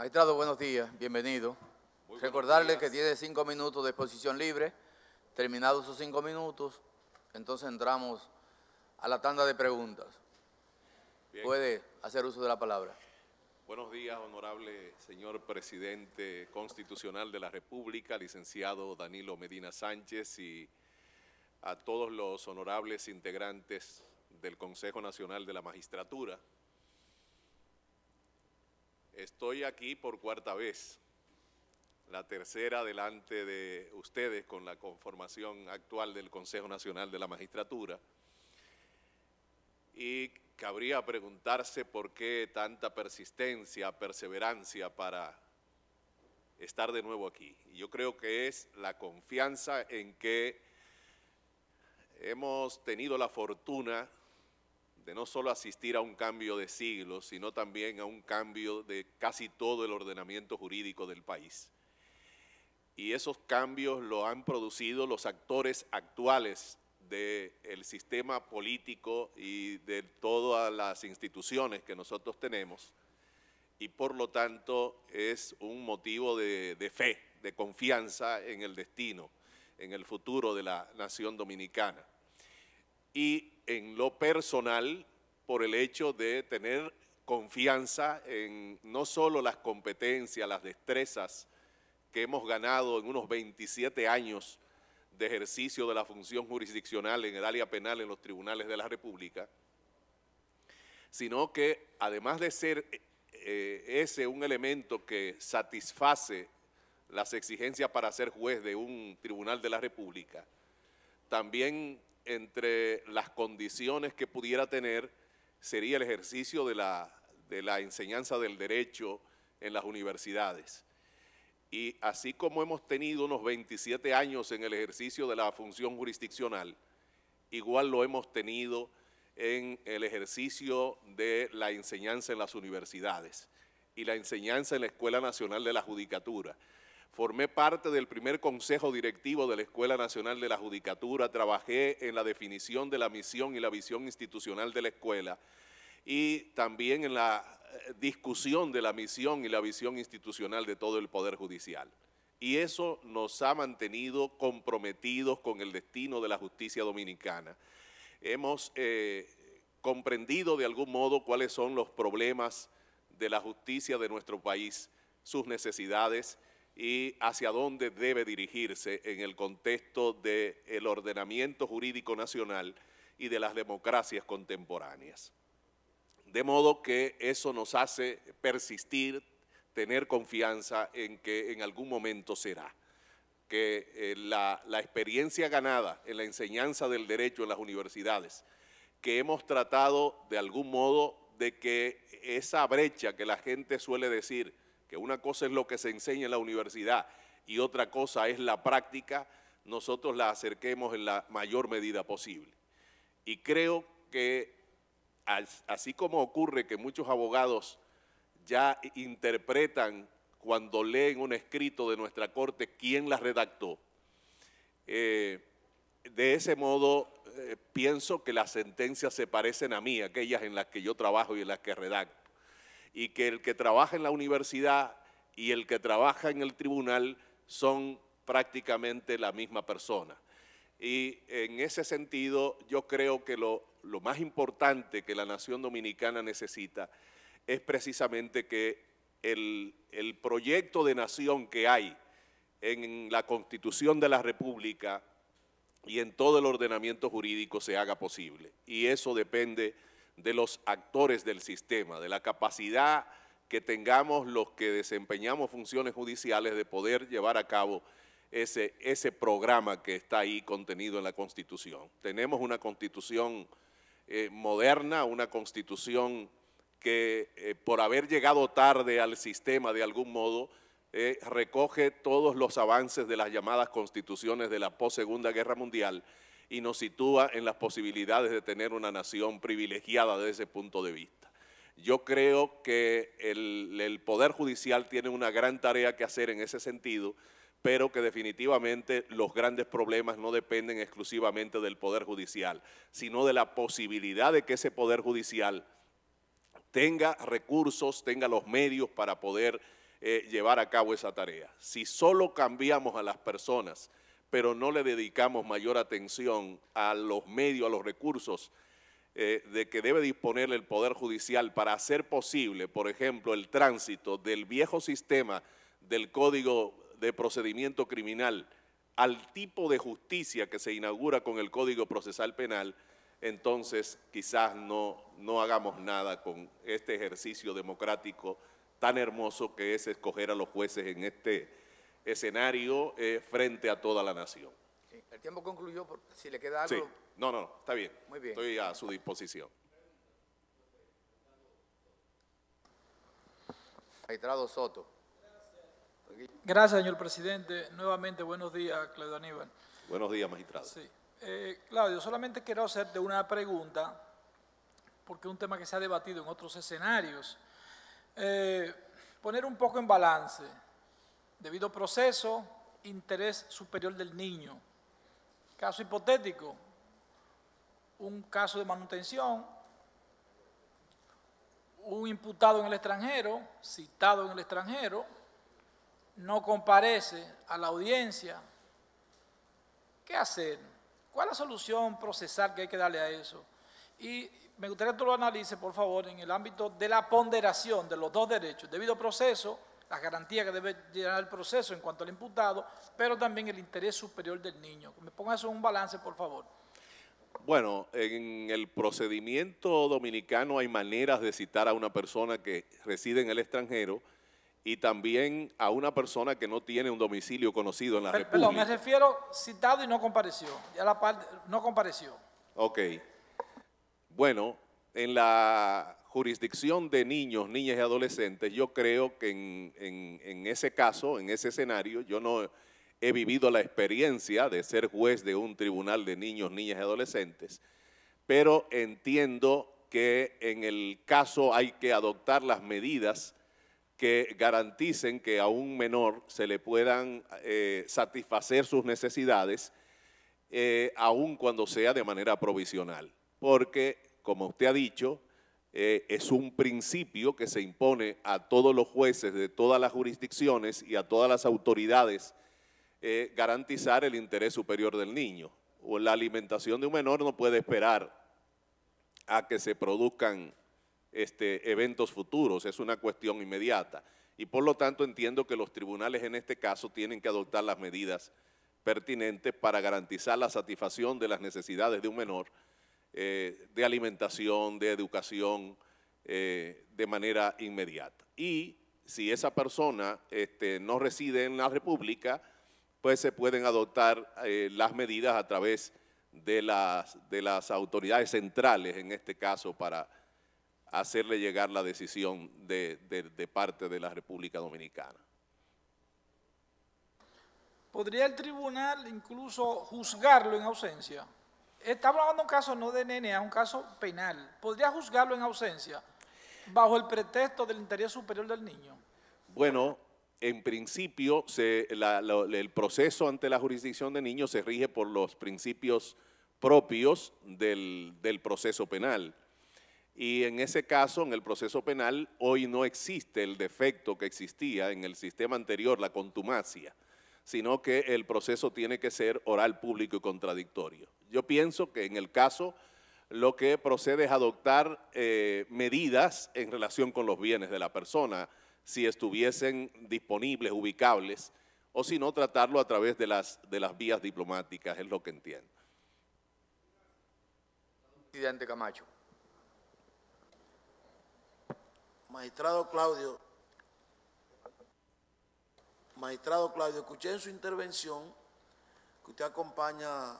Magistrado, buenos días, bienvenido. Recordarle que tiene cinco minutos de exposición libre. Terminados esos cinco minutos, entonces entramos a la tanda de preguntas. Puede hacer uso de la palabra. Buenos días, honorable señor presidente constitucional de la República, licenciado Danilo Medina Sánchez y a todos los honorables integrantes del Consejo Nacional de la Magistratura estoy aquí por cuarta vez, la tercera delante de ustedes con la conformación actual del Consejo Nacional de la Magistratura. Y cabría preguntarse por qué tanta persistencia, perseverancia para estar de nuevo aquí. Yo creo que es la confianza en que hemos tenido la fortuna no solo asistir a un cambio de siglo, sino también a un cambio de casi todo el ordenamiento jurídico del país. Y esos cambios lo han producido los actores actuales del sistema político y de todas las instituciones que nosotros tenemos. Y por lo tanto es un motivo de, de fe, de confianza en el destino, en el futuro de la nación dominicana. Y en lo personal por el hecho de tener confianza en no solo las competencias, las destrezas que hemos ganado en unos 27 años de ejercicio de la función jurisdiccional en el área penal en los tribunales de la República, sino que además de ser eh, ese un elemento que satisface las exigencias para ser juez de un tribunal de la República, también entre las condiciones que pudiera tener sería el ejercicio de la, de la enseñanza del derecho en las universidades. Y así como hemos tenido unos 27 años en el ejercicio de la función jurisdiccional, igual lo hemos tenido en el ejercicio de la enseñanza en las universidades y la enseñanza en la Escuela Nacional de la Judicatura. Formé parte del primer consejo directivo de la Escuela Nacional de la Judicatura, trabajé en la definición de la misión y la visión institucional de la escuela y también en la eh, discusión de la misión y la visión institucional de todo el Poder Judicial. Y eso nos ha mantenido comprometidos con el destino de la justicia dominicana. Hemos eh, comprendido de algún modo cuáles son los problemas de la justicia de nuestro país, sus necesidades y hacia dónde debe dirigirse en el contexto del ordenamiento jurídico nacional y de las democracias contemporáneas. De modo que eso nos hace persistir, tener confianza en que en algún momento será, que eh, la experiencia ganada en la enseñanza del derecho en las universidades, que hemos tratado de algún modo de que esa brecha que la gente suele decir, que una cosa es lo que se enseña en la universidad y otra cosa es la práctica, nosotros la acerquemos en la mayor medida posible. Y creo que así como ocurre que muchos abogados ya interpretan cuando leen un escrito de nuestra corte quién la redactó, eh, de ese modo eh, pienso que las sentencias se parecen a mí, aquellas en las que yo trabajo y en las que redacto y que el que trabaja en la universidad y el que trabaja en el tribunal son prácticamente la misma persona. Y en ese sentido, yo creo que lo, más importante que la nación dominicana necesita es precisamente que el, el proyecto de nación que hay en la constitución de la República y en todo el ordenamiento jurídico se haga posible. Y eso depende de los actores del sistema, de la capacidad que tengamos los que desempeñamos funciones judiciales de poder llevar a cabo ese, ese programa que está ahí contenido en la Constitución. Tenemos una Constitución eh, moderna, una Constitución que eh, por haber llegado tarde al sistema de algún modo, eh, recoge todos los avances de las llamadas constituciones de la post-segunda guerra mundial y nos sitúa en las posibilidades de tener una nación privilegiada desde ese punto de vista. Yo creo que el, Poder Judicial tiene una gran tarea que hacer en ese sentido, pero que definitivamente los grandes problemas no dependen exclusivamente del Poder Judicial, sino de la posibilidad de que ese Poder Judicial tenga recursos, tenga los medios para poder eh, llevar a cabo esa tarea. Si solo cambiamos a las personas pero no le dedicamos mayor atención a los medios, a los recursos eh, de que debe disponer el Poder Judicial para hacer posible, por ejemplo, el tránsito del viejo sistema del Código de Procedimiento Criminal al tipo de justicia que se inaugura con el Código Procesal Penal, entonces quizás no, no hagamos nada con este ejercicio democrático tan hermoso que es escoger a los jueces en este escenario eh, frente a toda la nación. el tiempo concluyó, si le queda algo. Sí. No, no, está bien. Muy bien. Estoy a su disposición. Magistrado Soto. Gracias, señor presidente. Nuevamente, buenos días, Claudio Aníbal. Buenos días, magistrado. Eh, Claudio, solamente quiero hacerte una pregunta, porque es un tema que se ha debatido en otros escenarios. Eh, poner un poco en balance debido proceso, interés superior del niño. Caso hipotético, un caso de manutención, un imputado en el extranjero, citado en el extranjero, no comparece a la audiencia. ¿Qué hacer? ¿Cuál es la solución procesal que hay que darle a eso? Y me gustaría que tú lo analices, por favor, en el ámbito de la ponderación de los dos derechos, debido proceso las garantías que debe llenar el proceso en cuanto al imputado, pero también el interés superior del niño. Me ponga eso en un balance, por favor. Bueno, en el procedimiento dominicano hay maneras de citar a una persona que reside en el extranjero y también a una persona que no tiene un domicilio conocido en la República. Perdón, me refiero citado y no compareció. Ya la parte, no compareció. Ok. Bueno, en la jurisdicción de niños, niñas y adolescentes, yo creo que en, ese caso, en ese escenario, yo no he vivido la experiencia de ser juez de un tribunal de niños, niñas y adolescentes, pero entiendo que en el caso hay que adoptar las medidas que garanticen que a un menor se le puedan eh, satisfacer sus necesidades, eh, aun cuando sea de manera provisional, porque, como usted ha dicho, eh, es un principio que se impone a todos los jueces de todas las jurisdicciones y a todas las autoridades eh, garantizar el interés superior del niño. O la alimentación de un menor no puede esperar a que se produzcan este, eventos futuros, es una cuestión inmediata. Y por lo tanto entiendo que los tribunales en este caso tienen que adoptar las medidas pertinentes para garantizar la satisfacción de las necesidades de un menor eh, de alimentación, de educación, eh, de manera inmediata. Y si esa persona este, no reside en la República, pues se pueden adoptar eh, las medidas a través de las, autoridades centrales, en este caso, para hacerle llegar la decisión de, de parte de la República Dominicana. ¿Podría el tribunal incluso juzgarlo en ausencia? Estamos hablando de un caso no de nene, es un caso penal. ¿Podría juzgarlo en ausencia bajo el pretexto del interés superior del niño? Bueno, en principio el proceso ante la jurisdicción de niños se rige por los principios propios del proceso penal. Y en ese caso, en el proceso penal, hoy no existe el defecto que existía en el sistema anterior, la contumacia sino que el proceso tiene que ser oral, público y contradictorio. Yo pienso que en el caso lo que procede es adoptar eh, medidas en relación con los bienes de la persona, si estuviesen disponibles, ubicables, o si no, tratarlo a través de las, de las vías diplomáticas, es lo que entiendo. Presidente Camacho. Magistrado Claudio, Magistrado Claudio, escuché en su intervención que usted acompaña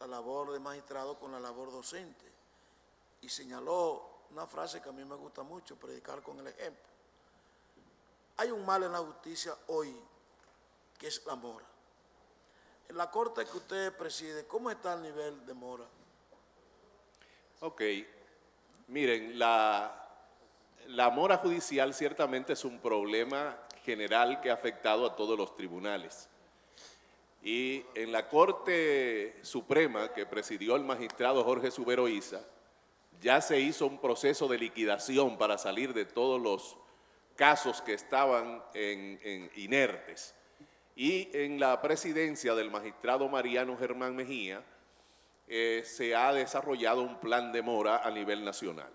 la labor de magistrado con la labor docente y señaló una frase que a mí me gusta mucho, predicar con el ejemplo. Hay un mal en la justicia hoy, que es la mora. En la corte que usted preside, ¿cómo está el nivel de mora? Ok. Miren, la, la mora judicial ciertamente es un problema general que ha afectado a todos los tribunales. Y en la Corte Suprema que presidió el magistrado Jorge Subero ya se hizo un proceso de liquidación para salir de todos los casos que estaban en, inertes. Y en la presidencia del magistrado Mariano Germán Mejía eh, se ha desarrollado un plan de mora a nivel nacional.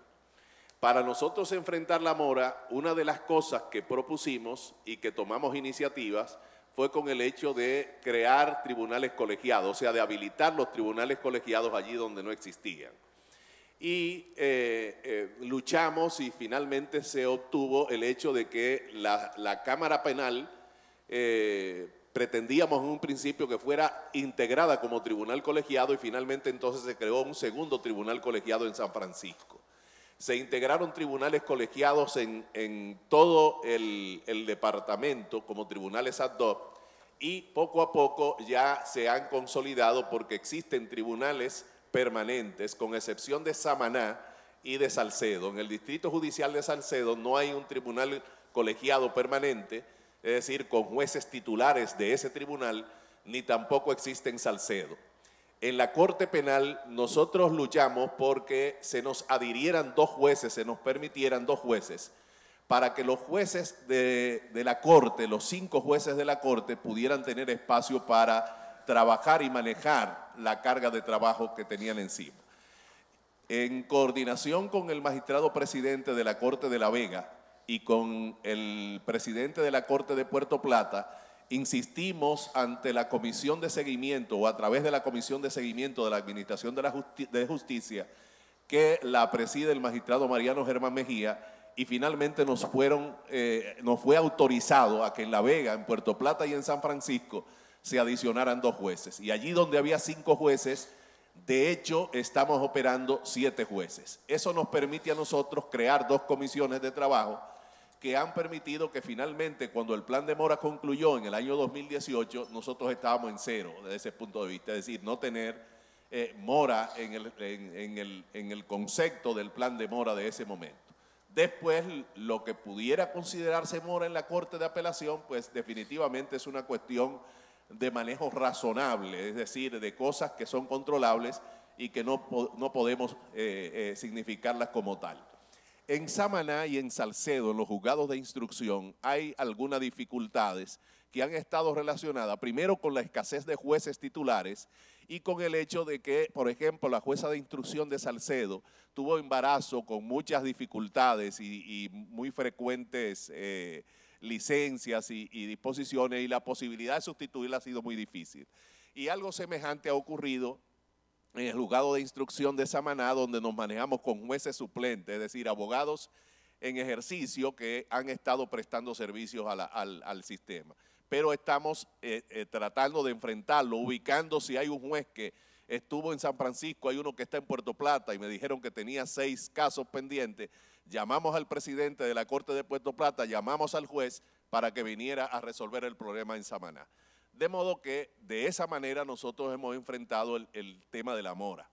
Para nosotros enfrentar la mora, una de las cosas que propusimos y que tomamos iniciativas fue con el hecho de crear tribunales colegiados, o sea, de habilitar los tribunales colegiados allí donde no existían. Y eh, eh, luchamos y finalmente se obtuvo el hecho de que la, Cámara Penal eh, pretendíamos en un principio que fuera integrada como tribunal colegiado y finalmente entonces se creó un segundo tribunal colegiado en San Francisco se integraron tribunales colegiados en, todo el, el, departamento como tribunales ad hoc y poco a poco ya se han consolidado porque existen tribunales permanentes, con excepción de Samaná y de Salcedo. En el Distrito Judicial de Salcedo no hay un tribunal colegiado permanente, es decir, con jueces titulares de ese tribunal, ni tampoco existe en Salcedo. En la Corte Penal nosotros luchamos porque se nos adhirieran dos jueces, se nos permitieran dos jueces, para que los jueces de, la Corte, los cinco jueces de la Corte, pudieran tener espacio para trabajar y manejar la carga de trabajo que tenían encima. En coordinación con el magistrado presidente de la Corte de La Vega y con el presidente de la Corte de Puerto Plata, insistimos ante la comisión de seguimiento o a través de la comisión de seguimiento de la Administración de, la de Justicia que la preside el magistrado Mariano Germán Mejía y finalmente nos, fueron, eh, nos fue autorizado a que en La Vega, en Puerto Plata y en San Francisco se adicionaran dos jueces. Y allí donde había cinco jueces, de hecho estamos operando siete jueces. Eso nos permite a nosotros crear dos comisiones de trabajo que han permitido que finalmente cuando el plan de mora concluyó en el año 2018, nosotros estábamos en cero desde ese punto de vista, es decir, no tener eh, mora en el, en, el, en el concepto del plan de mora de ese momento. Después, lo que pudiera considerarse mora en la Corte de Apelación, pues definitivamente es una cuestión de manejo razonable, es decir, de cosas que son controlables y que no, podemos eh, eh, significarlas como tal. En Samaná y en Salcedo, en los juzgados de instrucción, hay algunas dificultades que han estado relacionadas primero con la escasez de jueces titulares y con el hecho de que, por ejemplo, la jueza de instrucción de Salcedo tuvo embarazo con muchas dificultades y, muy frecuentes eh, licencias y, y disposiciones y la posibilidad de sustituirla ha sido muy difícil. Y algo semejante ha ocurrido en el juzgado de instrucción de Samaná, donde nos manejamos con jueces suplentes, es decir, abogados en ejercicio que han estado prestando servicios al, sistema. Pero estamos eh, eh, tratando de enfrentarlo, ubicando si hay un juez que estuvo en San Francisco, hay uno que está en Puerto Plata y me dijeron que tenía seis casos pendientes. Llamamos al presidente de la Corte de Puerto Plata, llamamos al juez para que viniera a resolver el problema en Samaná. De modo que de esa manera nosotros hemos enfrentado el, tema de la mora.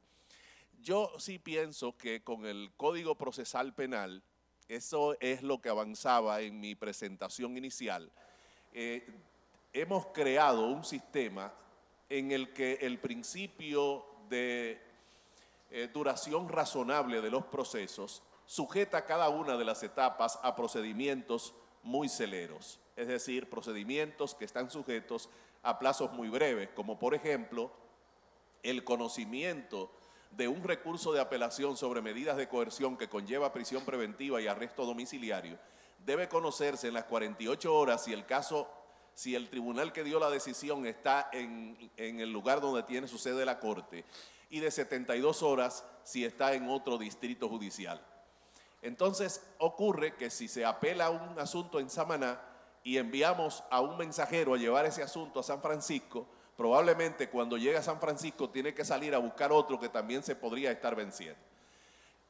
Yo sí pienso que con el Código Procesal Penal, eso es lo que avanzaba en mi presentación inicial, eh, hemos creado un sistema en el que el principio de eh, duración razonable de los procesos sujeta cada una de las etapas a procedimientos muy celeros, es decir, procedimientos que están sujetos a plazos muy breves, como por ejemplo el conocimiento de un recurso de apelación sobre medidas de coerción que conlleva prisión preventiva y arresto domiciliario, debe conocerse en las 48 horas si el caso, si el tribunal que dio la decisión está en, en el lugar donde tiene su sede la Corte y de 72 horas si está en otro distrito judicial. Entonces ocurre que si se apela a un asunto en Samaná, y enviamos a un mensajero a llevar ese asunto a San Francisco, probablemente cuando llegue a San Francisco tiene que salir a buscar otro que también se podría estar venciendo.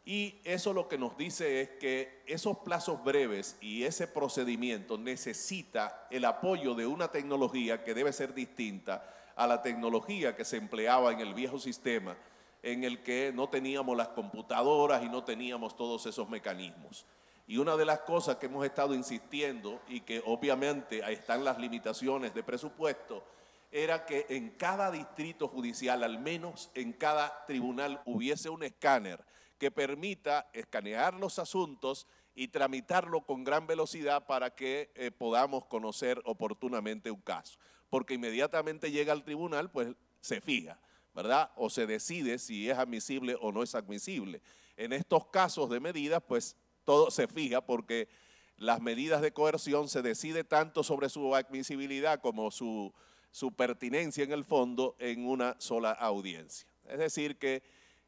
Y eso lo que nos dice es que esos plazos breves y ese procedimiento necesita el apoyo de una tecnología que debe ser distinta a la tecnología que se empleaba en el viejo sistema en el que no teníamos las computadoras y no teníamos todos esos mecanismos. Y una de las cosas que hemos estado insistiendo y que obviamente ahí están las limitaciones de presupuesto, era que en cada distrito judicial, al menos en cada tribunal, hubiese un escáner que permita escanear los asuntos y tramitarlo con gran velocidad para que eh, podamos conocer oportunamente un caso. Porque inmediatamente llega al tribunal, pues se fija, ¿verdad? O se decide si es admisible o no es admisible. En estos casos de medidas, pues todo se fija porque las medidas de coerción se decide tanto sobre su admisibilidad como su, su pertinencia en el fondo en una sola audiencia. Es decir, que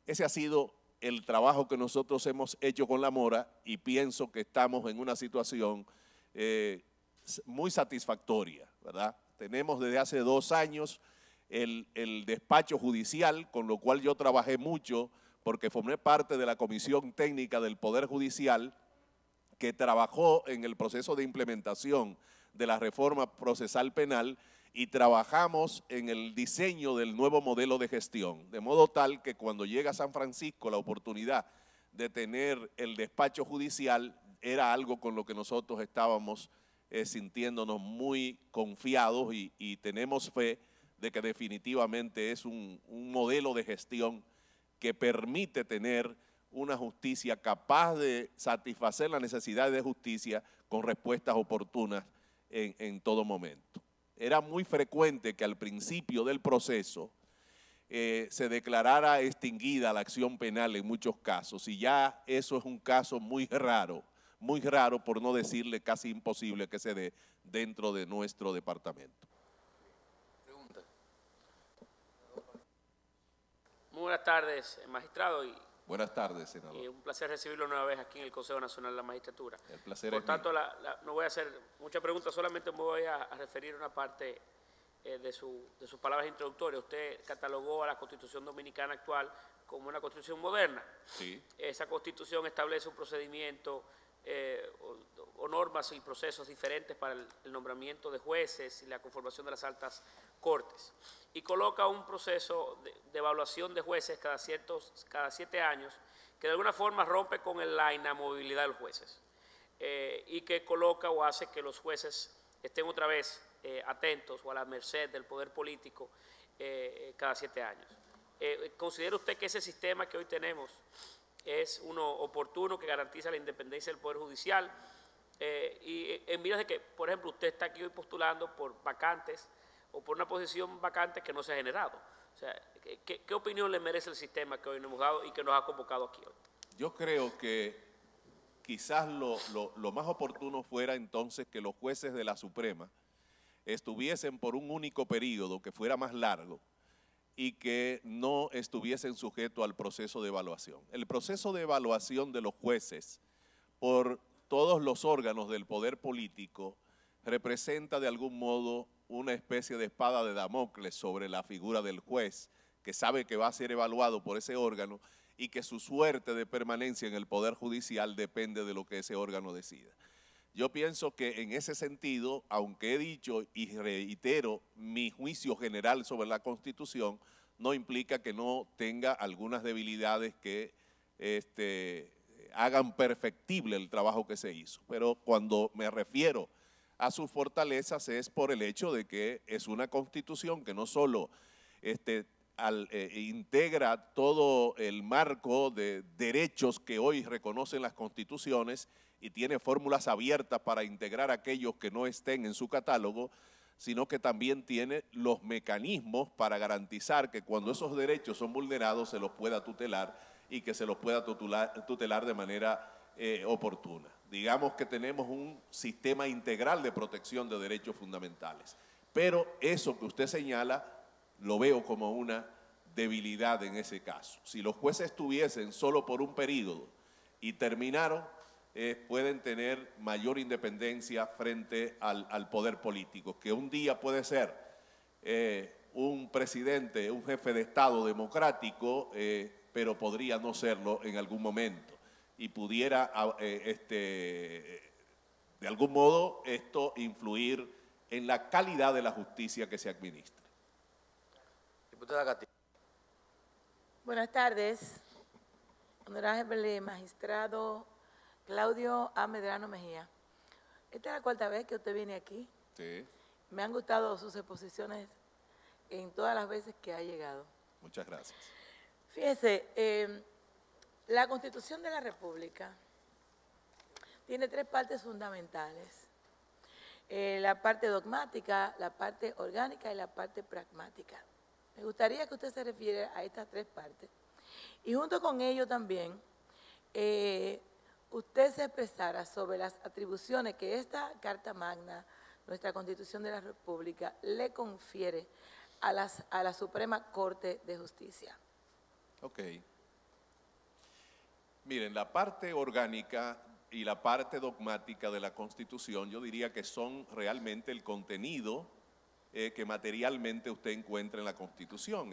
ese ha sido el trabajo que nosotros hemos hecho con la mora y pienso que estamos en una situación eh, muy satisfactoria, ¿verdad? Tenemos desde hace dos años el, el despacho judicial, con lo cual yo trabajé mucho porque formé parte de la Comisión Técnica del Poder Judicial que trabajó en el proceso de implementación de la reforma procesal penal y trabajamos en el diseño del nuevo modelo de gestión, de modo tal que cuando llega a San Francisco la oportunidad de tener el despacho judicial era algo con lo que nosotros estábamos eh, sintiéndonos muy confiados y, tenemos fe de que definitivamente es un modelo de gestión que permite tener una justicia capaz de satisfacer la necesidad de justicia con respuestas oportunas en, todo momento. Era muy frecuente que al principio del proceso eh, se declarara extinguida la acción penal en muchos casos, y ya eso es un caso muy raro, muy raro por no decirle casi imposible que se dé dentro de nuestro departamento. buenas tardes, magistrado. Y, buenas tardes, senador. Eh, un placer recibirlo una vez aquí en el Consejo Nacional de la Magistratura. El placer Por es tanto, no voy a hacer muchas preguntas, solamente me voy a, referir a una parte eh, de, sus palabras introductorias. Usted catalogó a la Constitución Dominicana actual como una constitución moderna. Sí. Esa constitución establece un procedimiento eh, o, normas y procesos diferentes para el, el nombramiento de jueces y la conformación de las altas cortes y coloca un proceso de, evaluación de jueces cada, cada siete años que de alguna forma rompe con la inamovilidad de los jueces eh, y que coloca o hace que los jueces estén otra vez eh, atentos o a la merced del poder político eh, cada siete años. ¿Considera usted que ese sistema que hoy tenemos es uno oportuno que garantiza la independencia del Poder Judicial? y en miras de que, por ejemplo, usted está aquí hoy postulando por vacantes o por una posición vacante que no se ha generado. O sea, ¿qué, opinión le merece el sistema que hoy nos hemos dado y que nos ha convocado aquí hoy? Yo creo que quizás lo, lo más oportuno fuera entonces que los jueces de la Suprema estuviesen por un único periodo que fuera más largo y que no estuviesen sujetos al proceso de evaluación. El proceso de evaluación de los jueces por todos los órganos del poder político representa de algún modo una especie de espada de Damocles sobre la figura del juez, que sabe que va a ser evaluado por ese órgano y que su suerte de permanencia en el Poder Judicial depende de lo que ese órgano decida. Yo pienso que en ese sentido, aunque he dicho y reitero mi juicio general sobre la Constitución, no implica que no tenga algunas debilidades que este, hagan perfectible el trabajo que se hizo. Pero cuando me refiero a sus fortalezas es por el hecho de que es una constitución que no solo este, eh, integra todo el marco de derechos que hoy reconocen las constituciones y tiene fórmulas abiertas para integrar aquellos que no estén en su catálogo, sino que también tiene los mecanismos para garantizar que cuando esos derechos son vulnerados se los pueda tutelar y que se los pueda tutelar, de manera eh, oportuna digamos que tenemos un sistema integral de protección de derechos fundamentales. Pero eso que usted señala lo veo como una debilidad en ese caso. Si los jueces estuviesen solo por un periodo y terminaron, eh, pueden tener mayor independencia frente al, poder político, que un día puede ser eh, un presidente, un jefe de Estado democrático, eh, pero podría no serlo en algún momento y pudiera, ah, eh, este, de algún modo, esto influir en la calidad de la justicia que se administra. Diputada Castillo. Buenas tardes, honorable magistrado Claudio Amedrano Mejía. Esta es la cuarta vez que usted viene aquí. Sí. Me han gustado sus exposiciones en todas las veces que ha llegado. Muchas gracias. Fíjese, eh, la Constitución de la República tiene tres partes fundamentales. Eh, la parte dogmática, la parte orgánica y la parte pragmática. Me gustaría que usted se refiere a estas tres partes. Y junto con ello también, eh, usted se expresara sobre las atribuciones que esta Carta Magna, nuestra Constitución de la República, le confiere a, la Suprema Corte de Justicia. Okay. Miren, la parte orgánica y la parte dogmática de la Constitución yo diría que son realmente el contenido eh, que materialmente usted encuentra en la Constitución.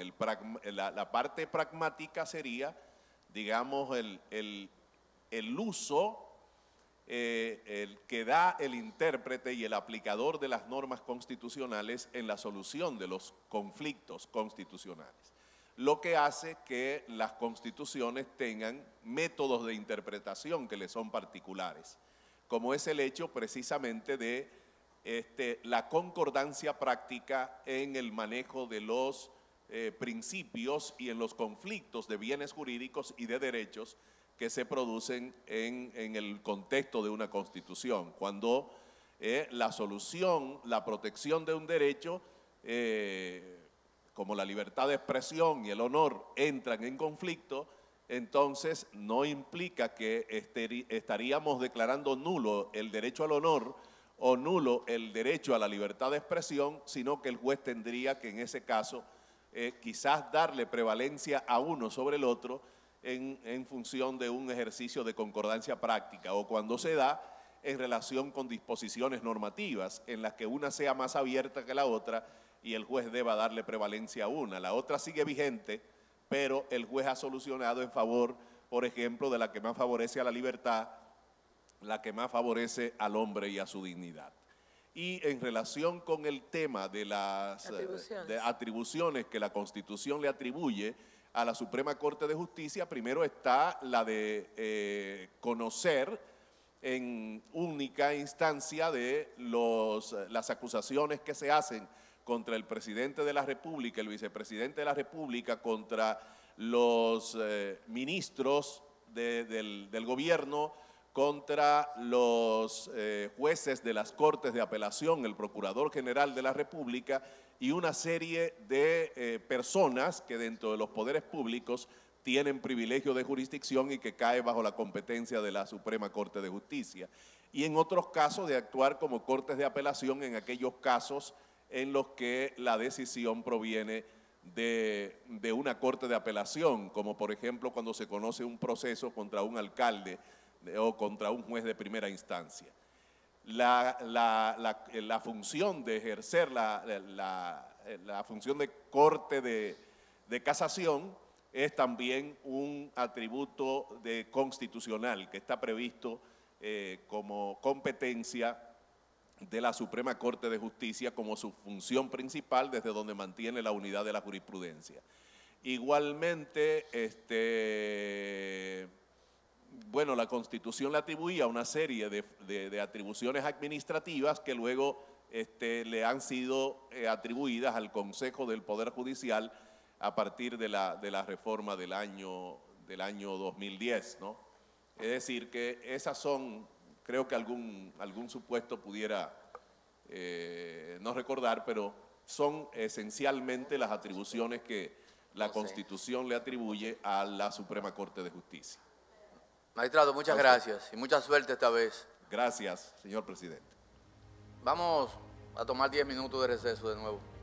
la, parte pragmática sería, digamos, el, uso eh, que da el intérprete y el aplicador de las normas constitucionales en la solución de los conflictos constitucionales lo que hace que las constituciones tengan métodos de interpretación que le son particulares, como es el hecho precisamente de este, la concordancia práctica en el manejo de los eh, principios y en los conflictos de bienes jurídicos y de derechos que se producen en, el contexto de una constitución, cuando eh, la solución, la protección de un derecho eh, como la libertad de expresión y el honor entran en conflicto, entonces no implica que estaríamos declarando nulo el derecho al honor o nulo el derecho a la libertad de expresión, sino que el juez tendría que en ese caso eh, quizás darle prevalencia a uno sobre el otro en función de un ejercicio de concordancia práctica o cuando se da en relación con disposiciones normativas en las que una sea más abierta que la otra y el juez deba darle prevalencia a una. La otra sigue vigente, pero el juez ha solucionado en favor, por ejemplo, de la que más favorece a la libertad, la que más favorece al hombre y a su dignidad. Y en relación con el tema de las eh, atribuciones, que la Constitución le atribuye, a la Suprema Corte de Justicia, primero está la de eh, conocer en única instancia de los, las acusaciones que se hacen contra el presidente de la República, el vicepresidente de la República, contra los eh, ministros del, gobierno, contra los eh, jueces de las Cortes de Apelación, el Procurador General de la República y una serie de eh, personas que dentro de los poderes públicos tienen privilegio de jurisdicción y que cae bajo la competencia de la Suprema Corte de Justicia. Y en otros casos de actuar como cortes de apelación en aquellos casos en los que la decisión proviene de, una corte de apelación, como por ejemplo cuando se conoce un proceso contra un alcalde o contra un juez de primera instancia. La, función de ejercer la, función de corte de, casación es también un atributo de constitucional que está previsto eh, como competencia de la Suprema Corte de Justicia como su función principal desde donde mantiene la unidad de la jurisprudencia. Igualmente, este, bueno, la Constitución le atribuía una serie de, atribuciones administrativas que luego este, le han sido eh, atribuidas al Consejo del Poder Judicial a partir de la, de la reforma del año, del año 2010, Es decir, que esas son creo que algún, algún supuesto pudiera eh, no recordar, pero son esencialmente las atribuciones que la Constitución le atribuye a la Suprema Corte de Justicia. Magistrado, muchas gracias y mucha suerte esta vez. Gracias, señor presidente. Vamos a tomar 10 minutos de receso de nuevo.